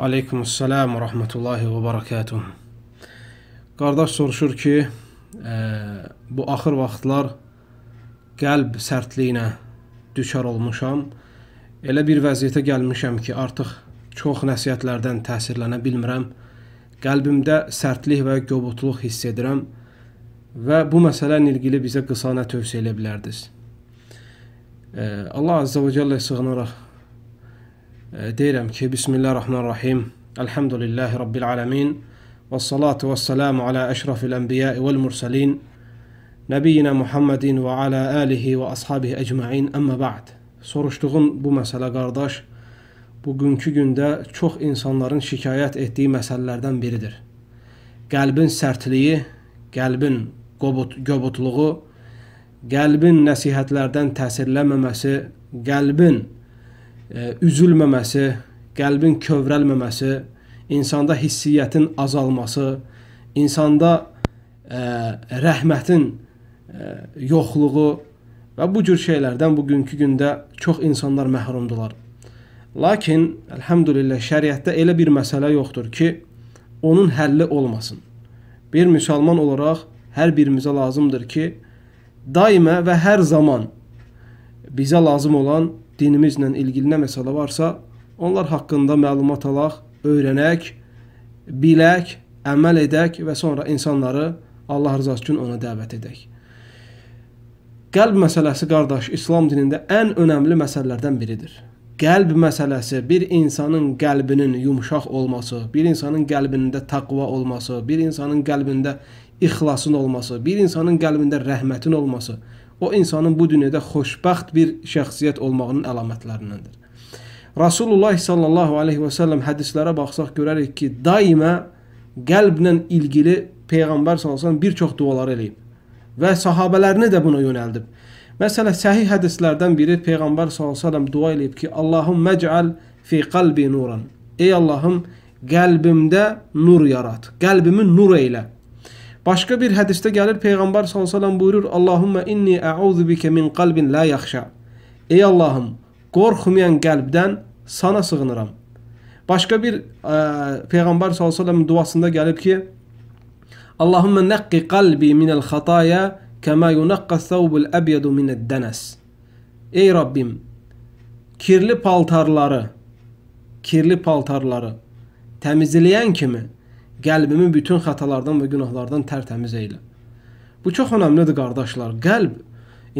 Aleykümsəlam və rəhmətullahi və barakatuh. Qardaş soruşur ki, ə, e, bu axır vaxtlar qəlb sərtliyinə düçar olmuşam. Elə bir vəziyyətə gəlmişəm ki, artıq çox nəsihətlərdən təsirlənə bilmirəm. Qəlbimdə sərtlik və qobutluq hiss edirəm və bu məsələ ilə ilgili bizə qısa nə tövsiyə edə bilərdiniz? E, Allah Azza və Cəllə sığınaraq deyirəm ki, Bismillahirrahmanirrahim, Elhamdülillahi Rabbil aləmin, və salatu və salamu alə əşrafil ənbiyəi vəl mürsəlin, Nəbiyyinə Muhammedin və alə əlihi və ashabihi əcməin, əmmə bə'd. Soruşduğum bu məsələ, qardaş, bugünkü gündə çox insanların şikayət etdiyi məsələlərdən biridir. Qəlbin sərtliyi, qəlbin qobut, göbutluğu, qəlbin nəsihətlərdən təsirləməməsi, qəlbin üzülməməsi, qəlbin kövrəlməməsi, insanda hissiyyətin azalması, insanda ə, e, rəhmətin ə, e, yoxluğu və bu cür şeylərdən bugünkü gündə çox insanlar məhrumdular. Lakin elhamdülillah şəriətdə elə bir məsələ yoxdur ki, onun həlli olmasın. Bir müsəlman olaraq hər birimizə lazımdır ki, daima və hər zaman bizə lazım olan dinimizlə ilgili nə məsələ varsa, onlar haqqında məlumat alaq, öyrənək, bilək, əməl edək və sonra insanları Allah rızası üçün ona dəvət edək. Qəlb məsələsi, qardaş, İslam dinində ən önəmli məsələlərdən biridir. Qəlb məsələsi, bir insanın qəlbinin yumşaq olması, bir insanın qəlbində taqva olması, bir insanın qəlbində ixlasın olması, bir insanın qəlbində rəhmətin olması – o insanın bu dünyada xoşbəxt bir şəxsiyyət olmağının əlamətlərindəndir. Rasulullah sallallahu alayhi və sallam hədislərə baxsaq görərik ki, daima qəlblə ilgili peyğəmbər sallallahu əleyhi bir çox dualar eləyib və sahabelərini də buna yönəldib. Məsələn, səhih hədislərdən biri peyğəmbər sallallahu əleyhi dua eləyib ki, Allahumma ec'al fi qalbi nuran. Ey Allahım, qəlbimdə nur yarat. Qəlbimi nur eylə. Başka bir hadiste gelir Peygamber sallallahu aleyhi ve sellem buyurur Allahümme inni e'udhu bike min kalbin la yakşa. Ey Allah'ım korkmayan kalbden sana sığınırım. Başka bir e, Peygamber sallallahu aleyhi ve sellem duasında gelir ki Allahümme nekki kalbi minel hataya kema yunakka thawbul ebyedu mined denes. Ey Rabbim kirli paltarları kirli paltarları temizleyen kimi qəlbimi bütün xətalardan və günahlardan tərtəmiz eylə. Bu çox önəmlidir qardaşlar. Qəlb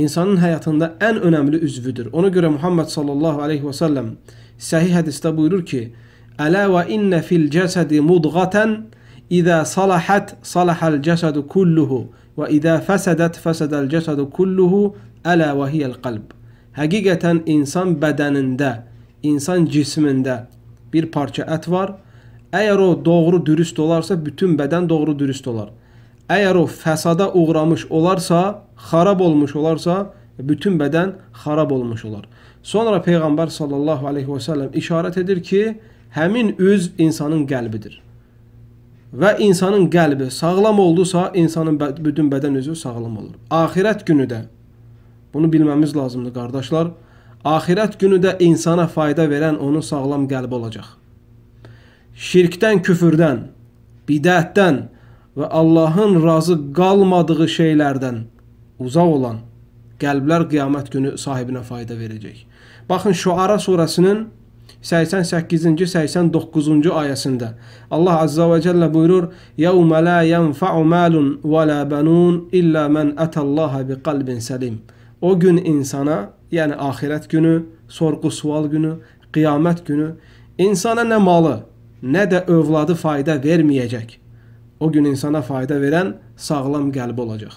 insanın həyatında ən önəmli üzvüdür. Ona görə Muhammed sallallahu alayhi və sallam səhih hədisdə buyurur ki: "Ələ və inna fil cəsədi mudğatan izə salahat salahal cəsədu kulluhu və izə fəsədat fəsədəl cəsədu kulluhu ələ və hiyəl qalb." Həqiqətən insan bədənində, insan cismində bir parça ət var Əgər o doğru dürüst olarsa, bütün bədən doğru dürüst olar. Əgər o fəsada uğramış olarsa, xarab olmuş olarsa, bütün bədən xarab olmuş olar. Sonra Peyğəmbər sallallahu aleyhi və səlləm işarət edir ki, həmin üz insanın qəlbidir. Və insanın qəlbi sağlam oldusa, insanın bütün bədən üzü sağlam olur. Axirət günü də, bunu bilməmiz lazımdır qardaşlar, axirət günü də insana fayda verən onun sağlam qəlbi olacaq şirkdən, küfürdən, bidətdən və Allahın razı qalmadığı şeylərdən uzaq olan qəlblər qiyamət günü sahibinə fayda verəcək. Baxın Şuara surəsinin 88-ci, 89-cu ayəsində Allah Azza və Cəllə buyurur: "Yevmə la yenfa'u malun və la banun illə men atallaha bi qalbin salim." O gün insana, yəni axirət günü, sorğu-sual günü, qiyamət günü insana nə malı, nə də övladı fayda verməyəcək. O gün insana fayda verən sağlam qəlb olacaq.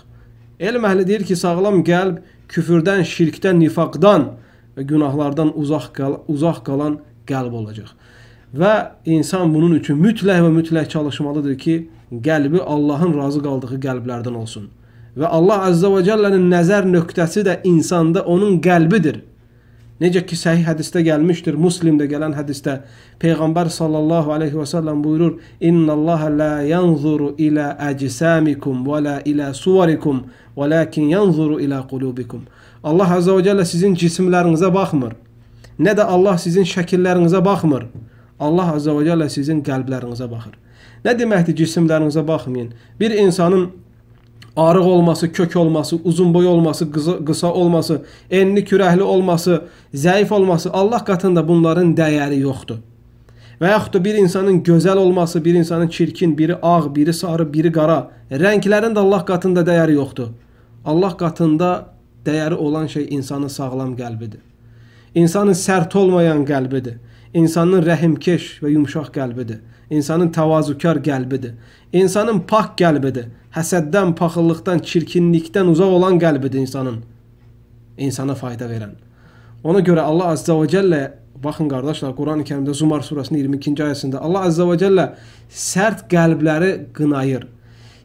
Elm əhli deyir ki, sağlam qəlb küfrdən, şirkdən, nifaqdan və günahlardan uzaq qal uzaq qalan qəlb olacaq. Və insan bunun üçün mütləq və mütləq çalışmalıdır ki, qəlbi Allahın razı qaldığı qəlblərdən olsun. Və Allah Əzzə və Cəllənin nəzər nöqtəsi də insanda onun qəlbidir. Necə ki səhih hədisdə gəlmişdir, Müslimdə gələn hədisdə Peyğəmbər sallallahu alayhi və sallam buyurur: "İnnallaha la yanzuru ila ajsamikum və la ila suvarikum, velakin yanzuru ila qulubikum." Allah azza və cəllə sizin cisimlərinizə baxmır. Nə də Allah sizin şəkillərinizə baxmır. Allah azza və cəllə sizin qəlblərinizə baxır. Nə deməkdir cisimlərinizə baxmayın? Bir insanın arıq olması, kök olması, uzunboy olması, qısa, qısa olması, enli kürəkli olması, zəif olması Allah qatında bunların dəyəri yoxdur. Və yaxud da bir insanın gözəl olması, bir insanın çirkin, biri ağ, biri sarı, biri qara, rənglərin də Allah qatında dəyəri yoxdur. Allah qatında dəyəri olan şey insanın sağlam qəlbidir insanın sərt olmayan qəlbidir. İnsanın rəhimkeş və yumşaq qəlbidir. İnsanın təvazükar qəlbidir. İnsanın pak qəlbidir. Həsəddən, paxıllıqdan, çirkinlikdən uzaq olan qəlbidir insanın. İnsana fayda verən. Ona görə Allah Azza və Cəllə baxın qardaşlar, Quran-Kərimdə Zumar surəsinin 22-ci ayəsində Allah Azza və Cəllə sərt qəlbləri qınayır.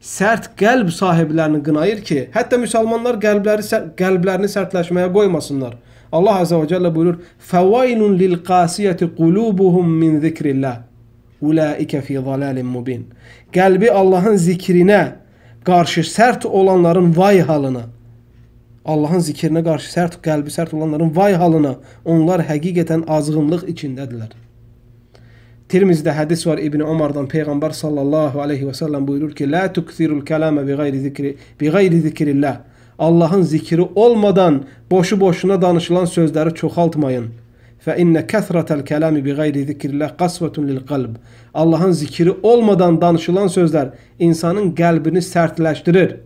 Sərt qəlb sahiblərini qınayır ki, hətta müsəlmanlar qəlbləri qəlblərini sərtləşməyə qoymasınlar. Allah Azze ve Celle buyurur فَوَيْنٌ لِلْقَاسِيَةِ قُلُوبُهُمْ مِنْ ذِكْرِ اللّٰهِ اُولَٰئِكَ ف۪ي ضَلَالٍ مُب۪ينَ Qəlbi Allahın zikrinə qarşı sərt olanların vay halına, Allahın zikrinə qarşı sərt, qəlbi sərt olanların vay halına, onlar həqiqətən azğınlıq içindədirlər. Tirmizdə hədis var İbn Ömərdən Peyğəmbər sallallahu alayhi və sallam buyurur ki: "La tuksirul kalama bi ghayri zikri bi ghayri zikrillah." Allahın zikri olmadan boşu-boşuna danışılan sözləri çoxaltmayın. Fə innə kəthratəl kələmi bi qeyri zikrillah qasvətun lil qalb. Allahın zikri olmadan danışılan sözlər insanın qəlbini sərtləşdirir.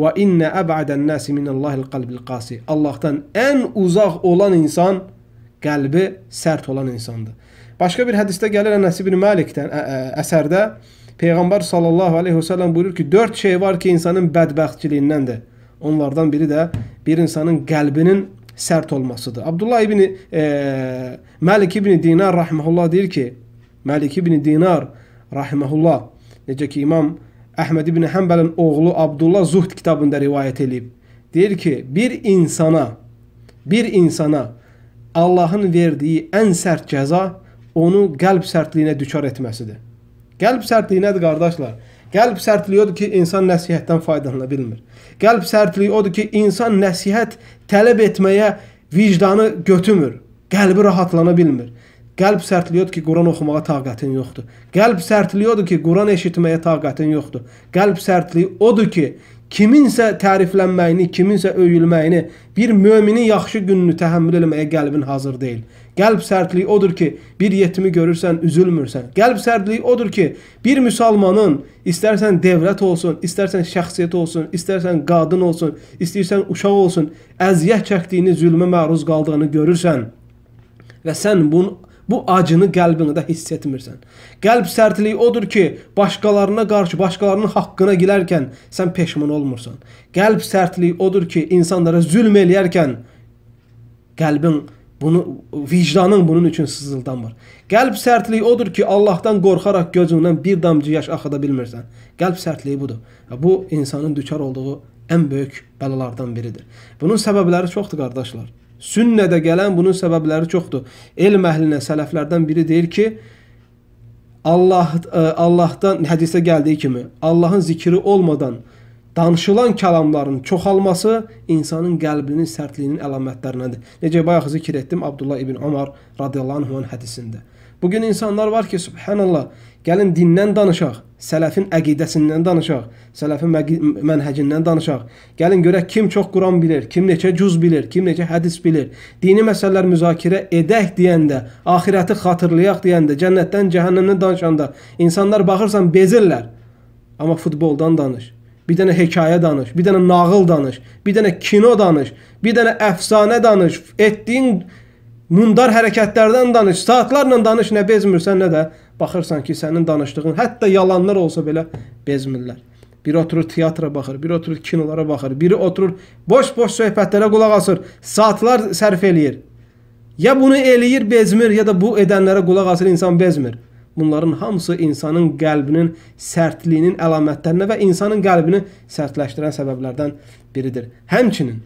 Və innə əb'adən nasi minallahil qalbil qasi. Allahdan ən uzaq olan insan qəlbi sərt olan insandır. Başqa bir hədisdə gəlir Ənəs ibn Məlikdən ə, ə, əsərdə Peyğəmbər sallallahu əleyhi və səlləm buyurur ki, dörd şey var ki, insanın bədbəxtçiliyindəndir. Onlardan biri də bir insanın qəlbinin sərt olmasıdır. Abdullah ibn e, Məlik ibn Dinar rahmehullah deyir ki, Məlik ibn Dinar rahmehullah necə ki İmam Əhməd ibn Həmbəlin oğlu Abdullah Zuhd kitabında rivayət eləyib. Deyir ki, bir insana bir insana Allahın verdiyi ən sərt cəza onu qəlb sərtliyinə düçar etməsidir. Qəlb sərtliyi nədir qardaşlar? Qəlb sərtliyi odur ki, insan nəsihətdən faydalana bilmir. Qəlb sərtliyi odur ki, insan nəsihət tələb etməyə vicdanı götürmür. Qəlbi rahatlana bilmir. Qəlb sərtliyordu ki, Quran oxumağa taqətin yoxdur. Qəlb sərtliyordu ki, Quran eşitməyə taqətin yoxdur. Qəlb sərtliyi odur ki, kiminsə təriflənməyini, kiminsə öyülməyini, bir möminin yaxşı gününü təhəmmül etməyə qəlbin hazır deyil. Qəlb sərtliyi odur ki, bir yetimi görürsən, üzülmürsən. Qəlb sərtliyi odur ki, bir müsəlmanın istərsən dövlət olsun, istərsən şəxsiyyət olsun, istərsən qadın olsun, istəyirsən uşaq olsun, əziyyət çəkdiyini, zülmə məruz qaldığını görürsən və sən bunu Bu acını qəlbində hiss etmirsən. Qəlb sərtliyi odur ki, başqalarına qarşı, başqalarının haqqına girərkən sən peşman olmursan. Qəlb sərtliyi odur ki, insanlara zülm eləyərkən qəlbin bunu vicdanın bunun üçün sızıldan var. Qəlb sərtliyi odur ki, Allahdan qorxaraq gözündən bir damcı yaş axıda bilmirsən. Qəlb sərtliyi budur. Bu insanın düçar olduğu ən böyük bəlalardan biridir. Bunun səbəbləri çoxdur qardaşlar. Sünnədə gələn bunun səbəbləri çoxdur. Elm əhlinə sələflərdən biri deyir ki, Allah e, Allahdan hədisdə gəldiyi kimi Allahın zikri olmadan danışılan kəlamların çoxalması insanın qəlbinin sərtliyinin əlamətlərindəndir. Necə bayaq zikr etdim Abdullah ibn Ömər radiyallahu anh hədisində. Bugün insanlar var ki, subhanallah, gəlin dindən danışaq, sələfin əqidəsindən danışaq, sələfin mənhəcindən danışaq. Gəlin görək kim çox Quran bilir, kim neçə cüz bilir, kim neçə hədis bilir. Dini məsələlər müzakirə edək deyəndə, axirəti xatırlayaq deyəndə, cənnətdən, cəhənnəmdən danışanda insanlar baxırsan bezirlər. Amma futboldan danış. Bir dənə hekayə danış, bir dənə nağıl danış, bir dənə kino danış, bir dənə əfsanə danış. Etdiyin mundar hərəkətlərdən danış, saatlarla danış, nə bezmirsən, nə də baxırsan ki, sənin danışdığın, hətta yalanlar olsa belə bezmirlər. Biri oturur teatra baxır, biri oturur kinolara baxır, biri oturur boş-boş söhbətlərə qulaq asır, saatlar sərf eləyir. Ya bunu eləyir, bezmir, ya da bu edənlərə qulaq asır, insan bezmir. Bunların hamısı insanın qəlbinin sərtliyinin əlamətlərinə və insanın qəlbini sərtləşdirən səbəblərdən biridir. Həmçinin,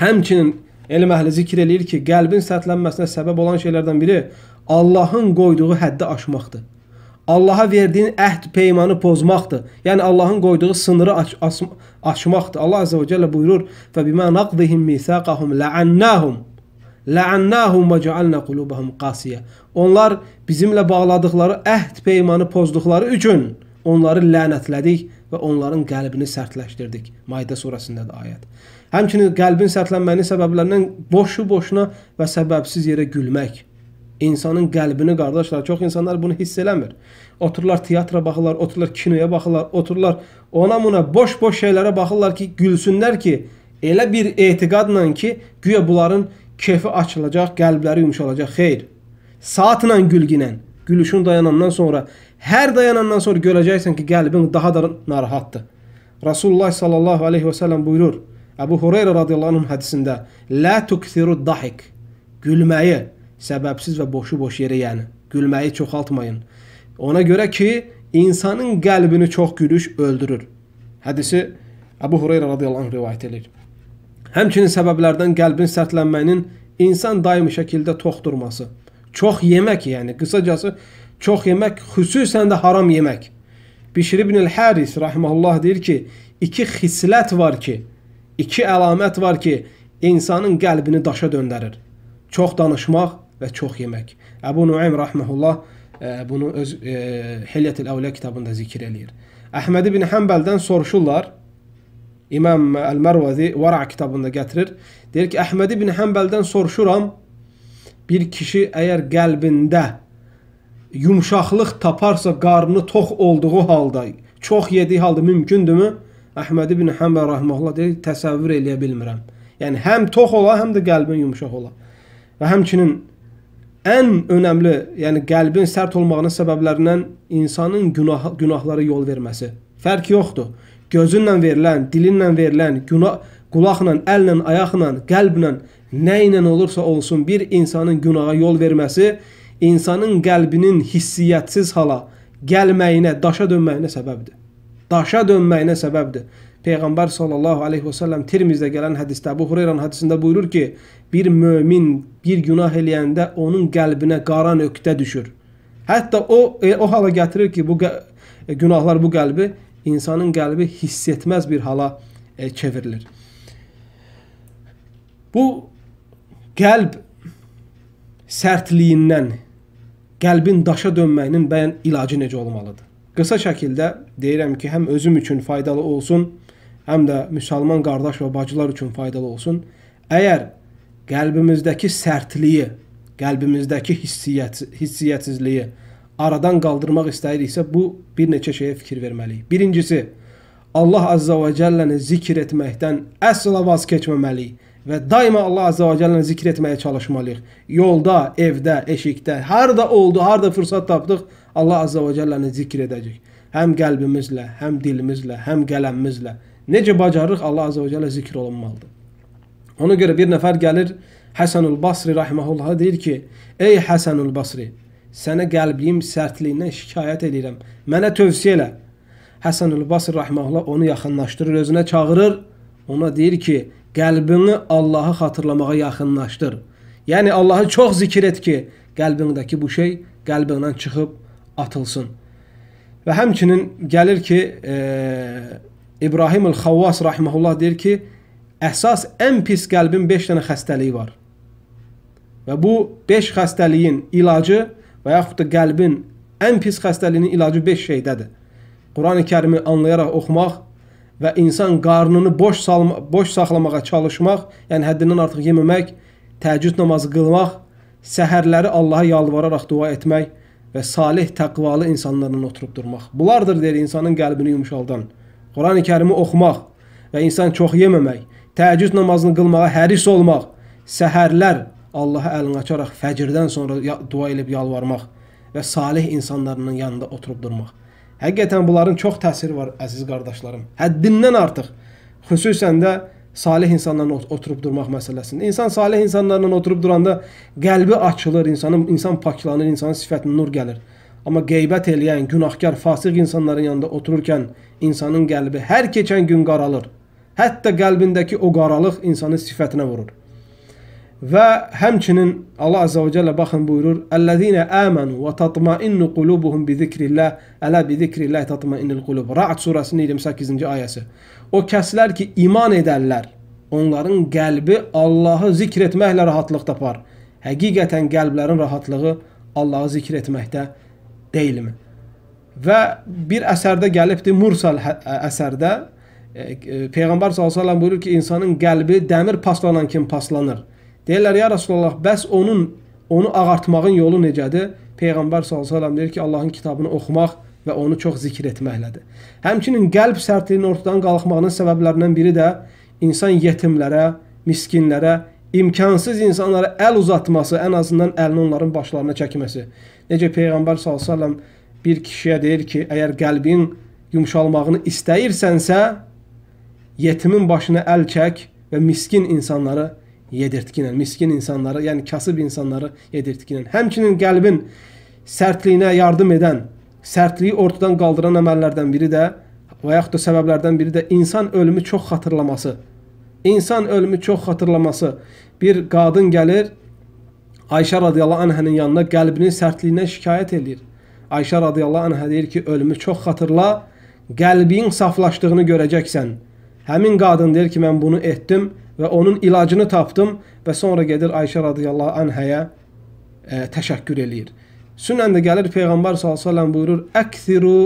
həmçinin Elm əhli zikr eləyir ki, qəlbin sərtlənməsinə səbəb olan şeylərdən biri Allahın qoyduğu həddi aşmaqdır. Allaha verdiyin əhd peymanı pozmaqdır. Yəni Allahın qoyduğu sınırı aç aç açmaqdır. Allah Azza və Cəllə buyurur: "Və bimə naqdihim misaqahum la'annahum la'annahum və cealna qulubahum qasiya." Onlar bizimlə bağladıqları əhd peymanı pozduqları üçün onları lənətlədik və onların qəlbini sərtləşdirdik. Maide surəsindədir ayət. Həmçinin qəlbin sərtlənmənin səbəblərindən boşu-boşuna və səbəbsiz yerə gülmək. İnsanın qəlbini qardaşlar, çox insanlar bunu hiss eləmir. Otururlar teatra baxırlar, otururlar kinoya baxırlar, otururlar ona buna boş-boş şeylərə baxırlar ki, gülsünlər ki, elə bir etiqadla ki, güya bunların kefi açılacaq, qəlbləri yumşalacaq. Xeyr. Saatla gülginən, gülüşün dayanandan sonra, hər dayanandan sonra görəcəksən ki, qəlbin daha da narahatdır. Rasulullah sallallahu aleyhi və səlləm buyurur: Əbu Hüreyra radiyallahu anhun hədisində "Lə tukthiru dahik" gülməyi səbəbsiz və boşu-boş yerə, yəni gülməyi çoxaltmayın. Ona görə ki, insanın qəlbini çox gülüş öldürür. Hədisi Əbu Hüreyra radiyallahu anh rivayət edir. Həmçinin səbəblərdən qəlbin sərtlənməyinin insan daimi şəkildə tox durması. Çox yemək, yəni qısacası çox yemək, xüsusən də haram yemək. Bişir ibn el-Haris rahimehullah deyir ki, iki xislət var ki, İki əlamət var ki, insanın qəlbini daşa döndərir. Çox danışmaq və çox yemək. Əbu Nuaym rahmehullah e, bunu öz e, Hilyatul Əvliya kitabında zikr eləyir. Əhməd ibn Həmbəldən soruşurlar. İmam Əl-Mərvazi Vara kitabında gətirir. Deyir ki, Əhməd ibn Həmbəldən soruşuram, bir kişi əgər qəlbində yumşaqlıq taparsa, qarnı tox olduğu halda, çox yediyi halda mümkündürmü? Əhməd ibn Həmbər rahmehullah deyir, təsəvvür eləyə bilmirəm. Yəni həm tox ola, həm də qəlbin yumşaq ola. Və həmçinin ən önəmli, yəni qəlbin sərt olmağının səbəblərindən insanın günah günahlara yol verməsi. Fərq yoxdur. Gözünlə verilən, dilinlə verilən, günah qulaqla, əllə, ayaqla, qəlblə, nə ilə olursa olsun bir insanın günaha yol verməsi insanın qəlbinin hissiyyətsiz hala gəlməyinə, daşa dönməyinə səbəbdir daşa dönməyinə səbəbdir. Peyğəmbər sallallahu əleyhi və səlləm Tirmizdə gələn hədisdə Əbu Hüreyrənin hədisində buyurur ki, bir mömin bir günah eləyəndə onun qəlbinə qara nöqtə düşür. Hətta o e, o hala gətirir ki, bu e, günahlar bu qəlbi insanın qəlbi hiss etməz bir hala e, çevrilir. Bu qəlb sərtliyindən, qəlbin daşa dönməyinin bəyən ilacı necə olmalıdır? qısa şəkildə deyirəm ki, həm özüm üçün faydalı olsun, həm də müsəlman qardaş və bacılar üçün faydalı olsun. Əgər qəlbimizdəki sərtliyi, qəlbimizdəki hissiyyət, hissiyyətsizliyi aradan qaldırmaq istəyiriksə, bu bir neçə şeyə fikir verməliyik. Birincisi, Allah Azza və Cəlləni zikr etməkdən əsla vaz keçməməliyik və daima Allah Azza və Cəllə zikr etməyə çalışmalıyıq. Yolda, evdə, eşikdə, harda oldu, harda fürsət tapdıq, Allah Azza və Cəlləni zikr edəcək. Həm qəlbimizlə, həm dilimizlə, həm qələmimizlə. Necə bacarırıq, Allah Azza və Cəllə zikr olunmalıdır. Ona görə bir nəfər gəlir, Həsənül Basri rahiməhullah deyir ki, Ey Həsənül Basri, sənə qəlbim sərtliyindən şikayət edirəm, mənə tövsiyə elə. Həsənül Basri rahiməhullah onu yaxınlaşdırır, özünə çağırır, ona deyir ki, qəlbini Allahı xatırlamağa yaxınlaşdır. Yəni Allahı çox zikr et ki, qəlbindəki bu şey qəlbindən çıxıb atılsın. Və həmçinin gəlir ki, e, İbrahim el-Xavvas rahimehullah deyir ki, əsas ən pis qəlbin 5 dənə xəstəliyi var. Və bu 5 xəstəliyin ilacı və yaxud da qəlbin ən pis xəstəliyinin ilacı 5 şeydədir. Qurani-Kərimi anlayaraq oxumaq, və insan qarnını boş salma, boş saxlamağa çalışmaq, yəni həddindən artıq yeməmək, təcüd namazı qılmaq, səhərləri Allaha yalvararaq dua etmək və salih təqvalı insanlarla oturub durmaq. Bunlardır deyir insanın qəlbini yumşaldan. Qurani-Kərimi oxumaq və insan çox yeməmək, təcüd namazını qılmağa həris olmaq, səhərlər Allaha əlini açaraq fəcirdən sonra dua edib yalvarmaq və salih insanların yanında oturub durmaq. Həqiqətən bunların çox təsiri var, əziz qardaşlarım. Həddindən artıq. Xüsusən də salih insanlarla oturub durmaq məsələsində. İnsan salih insanlarla oturub duranda qəlbi açılır, insanın insan paklanır, insanın sifətinə nur gəlir. Amma qeybət eləyən, günahkar, fasiq insanların yanında otururkən insanın qəlbi hər keçən gün qaralır. Hətta qəlbindəki o qaralıq insanın sifətinə vurur. Və həmçinin Allah Azza və Cəllə baxın buyurur: "Əlləzina amanu və tatmainnu qulubuhum bi zikrillah, ələ bi zikrillah tatmainnul qulub." Ra'd surəsinin 28-ci ayəsi. O kəslər ki, iman edərlər, onların qəlbi Allahı zikr etməklə rahatlıq tapar. Həqiqətən qəlblərin rahatlığı Allahı zikr etməkdə deyilmi? Və bir əsərdə gəlibdi, Mursal hə-, əsərdə e, e, Peyğəmbər sallallahu əleyhi və səlləm buyurur ki, insanın qəlbi dəmir paslanan kimi paslanır. Deyirlər ya Rasulullah, bəs onun onu ağartmağın yolu necədir? Peyğəmbər sallallahu əleyhi və səlləm deyir ki, Allahın kitabını oxumaq və onu çox zikr etməklədir. Həmçinin qəlb sərtliyinin ortadan qalxmağının səbəblərindən biri də insan yetimlərə, miskinlərə, imkansız insanlara əl uzatması, ən azından əlini onların başlarına çəkməsi. Necə peyğəmbər sallallahu əleyhi və səlləm bir kişiyə deyir ki, əgər qəlbin yumşalmağını istəyirsənsə, yetimin başına əl çək və miskin insanları yedirtkinən, miskin insanları, yəni kasıb insanları yedirtkinən. Həmçinin qəlbin sərtliyinə yardım edən, sərtliyi ortadan qaldıran əməllərdən biri də və yaxud da səbəblərdən biri də insan ölümü çox xatırlaması. İnsan ölümü çox xatırlaması. Bir qadın gəlir Ayşə radiyallahu anhənin yanına qəlbinin sərtliyindən şikayət eləyir. Ayşə radiyallahu anhə deyir ki, ölümü çox xatırla, qəlbin saflaşdığını görəcəksən. Həmin qadın deyir ki, mən bunu etdim və onun ilacını tapdım və sonra gedir Ayşə radiyallahu anhəyə e, təşəkkür eləyir. Sünən də gəlir Peyğəmbər s.ə.v buyurur, Əkthiru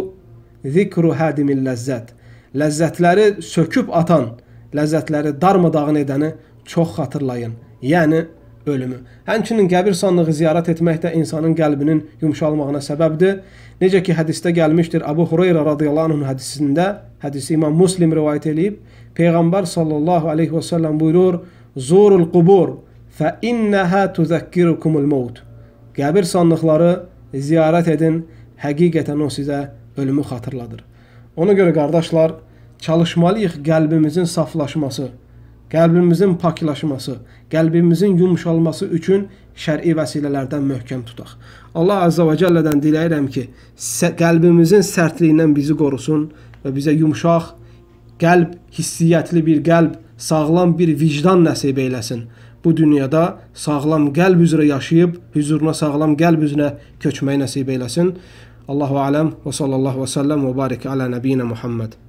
zikru hədimin ləzzət. Ləzzətləri söküb atan, ləzzətləri darmadağın edəni çox xatırlayın. Yəni, ölümü. Həmçinin qəbir sandığı ziyarət etmək də insanın qəlbinin yumşalmağına səbəbdir. Necə ki, hədisdə gəlmişdir, Əbu Hureyra radiyallahu anhın hədisində, hədisi İmam Muslim rivayət eləyib, Peyğəmbər sallallahu aleyhi və səlləm buyurur: "Zurul qubur fa innaha tuzakkirukumul maut." Qəbir sandıqları ziyarət edin, həqiqətən o sizə ölümü xatırladır. Ona görə qardaşlar, çalışmalıyıq qəlbimizin saflaşması, qəlbimizin paklaşması, qəlbimizin yumşalması üçün şər'i vəsilələrdən möhkəm tutaq. Allah Azza və Cəllədən diləyirəm ki, qəlbimizin sərtliyindən bizi qorusun və bizə yumşaq, qəlb, hissiyyətli bir qəlb, sağlam bir vicdan nəsib eyləsin. Bu dünyada sağlam qəlb üzrə yaşayıb, huzuruna sağlam qəlb üzrə köçməyi nəsib eyləsin. Allahu aləm və sallallahu və səlləm və barik alə nəbiyinə Muhammed.